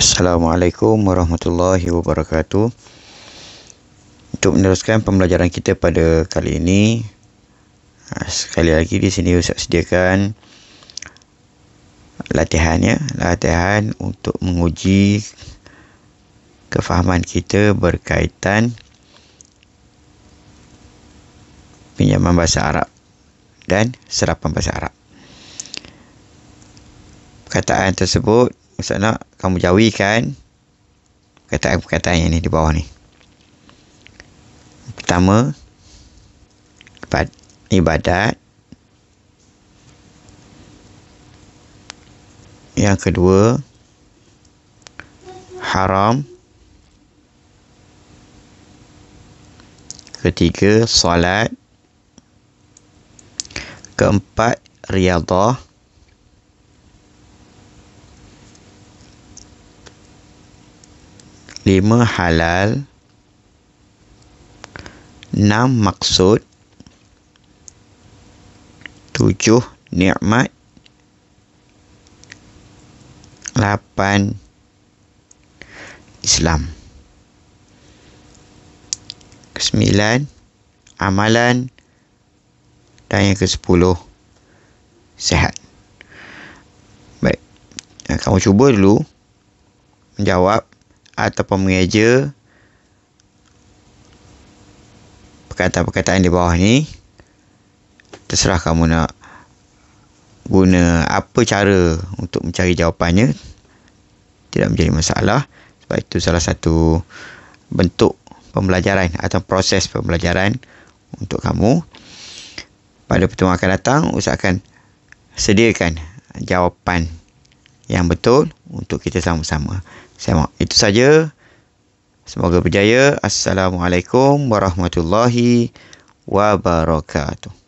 Assalamualaikum warahmatullahi wabarakatuh. Untuk meneruskan pembelajaran kita pada kali ini, ah, sekali lagi di sini saya sediakan latihannya, latihan untuk menguji kefahaman kita berkaitan pinjaman bahasa Arab dan serapan bahasa Arab. Perkataan tersebut Maksud nak kamu jauhikan perkataan-perkataan yang ni di bawah ni. Pertama, ibadat. Yang kedua, haram. Ketiga, solat. Keempat, riadah. lima halal, enam maksud, tujuh nikmat, lapan Islam. Kesembilan, amalan dan yang kesepuluh, sehat. Baik, kamu cuba dulu menjawab ataupun mengeja perkataan-perkataan di bawah ni terserah kamu nak guna apa cara untuk mencari jawapannya tidak menjadi masalah sebab itu salah satu bentuk pembelajaran atau proses pembelajaran untuk kamu pada pertemuan akan datang usahakan sediakan jawapan yang betul untuk kita sama-sama saya mak. Itu saja. Semoga berjaya. Assalamualaikum warahmatullahi wabarakatuh.